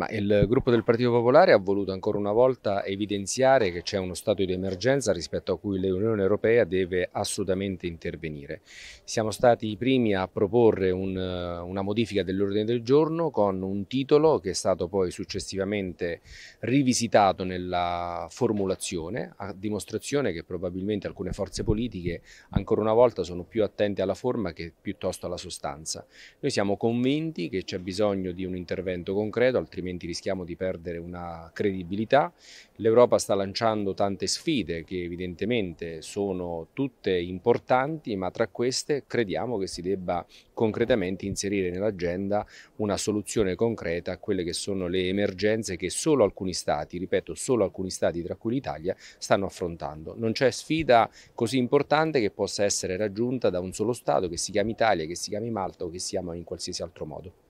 Ma il gruppo del Partito Popolare ha voluto ancora una volta evidenziare che c'è uno stato di emergenza rispetto a cui l'Unione Europea deve assolutamente intervenire. Siamo stati i primi a proporre un, una modifica dell'ordine del giorno con un titolo che è stato poi successivamente rivisitato nella formulazione, a dimostrazione che probabilmente alcune forze politiche ancora una volta sono più attente alla forma che piuttosto alla sostanza. Noi siamo convinti che c'è bisogno di un intervento concreto, altrimenti altrimenti rischiamo di perdere una credibilità. L'Europa sta lanciando tante sfide che evidentemente sono tutte importanti, ma tra queste crediamo che si debba concretamente inserire nell'agenda una soluzione concreta a quelle che sono le emergenze che solo alcuni stati, ripeto, solo alcuni stati, tra cui l'Italia, stanno affrontando. Non c'è sfida così importante che possa essere raggiunta da un solo Stato, che si chiami Italia, che si chiami Malta o che si chiama in qualsiasi altro modo.